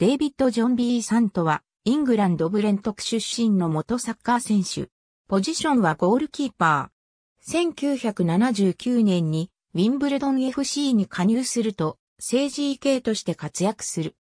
デイビッド・ジョン・ビー・サントは、イングランド・ブレントク出身の元サッカー選手。ポジションはゴールキーパー。1979年にウィンブルドン FC に加入すると、政治 EK として活躍する。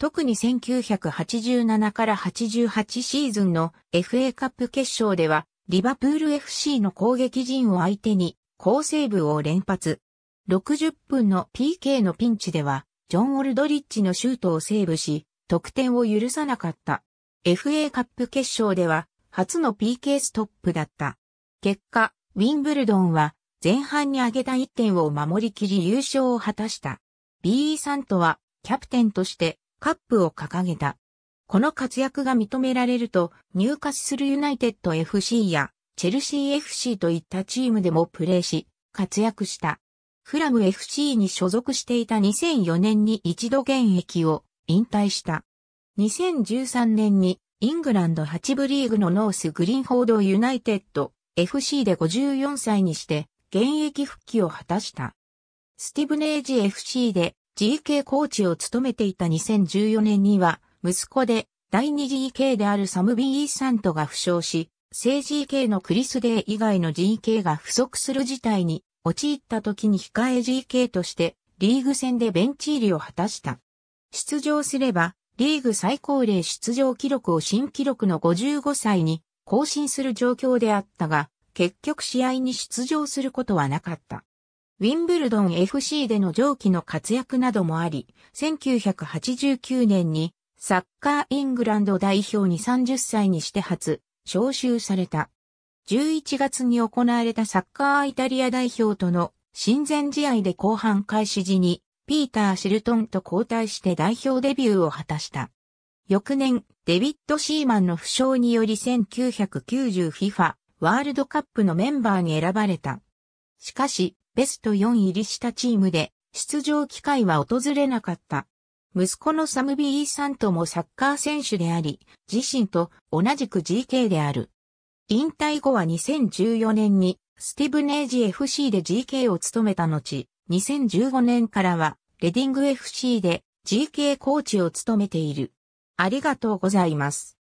特に1987から88シーズンの FA カップ決勝では、リバプール FC の攻撃陣を相手に、好セーブを連発。60分の PK のピンチでは、ジョン・オルドリッジのシュートをセーブし、得点を許さなかった。FA カップ決勝では、初の PK ストップだった。結果、ウィンブルドンは、前半に挙げた1点を守りきり優勝を果たした。BE さんとは、キャプテンとして、カップを掲げた。この活躍が認められると、入荷するユナイテッド FC や、チェルシー FC といったチームでもプレーし、活躍した。フラム FC に所属していた2004年に一度現役を引退した。2013年にイングランド8部リーグのノースグリーンフォードユナイテッド FC で54歳にして現役復帰を果たした。スティブネージ FC で GK コーチを務めていた2014年には息子で第 2GK であるサム・ビー・サントが負傷し、正 GK のクリス・デイ以外の GK が不足する事態に陥った時に控え GK としてリーグ戦でベンチ入りを果たした。出場すればリーグ最高齢出場記録を新記録の55歳に更新する状況であったが、結局試合に出場することはなかった。ウィンブルドン FC での上記の活躍などもあり、1989年にサッカーイングランド代表に30歳にして初招集された。11月に行われたサッカーイタリア代表との親善試合で後半開始時に、ピーター・シルトンと交代して代表デビューを果たした。翌年、デビッド・シーマンの負傷により 1990FIFA ワールドカップのメンバーに選ばれた。しかし、ベスト4入りしたチームで、出場機会は訪れなかった。息子のサム・ビー・サントもサッカー選手であり、自身と同じく GK である。引退後は2014年にスティブネージ FC で GK を務めた後、2015年からはレディング FC で GK コーチを務めている。ありがとうございます。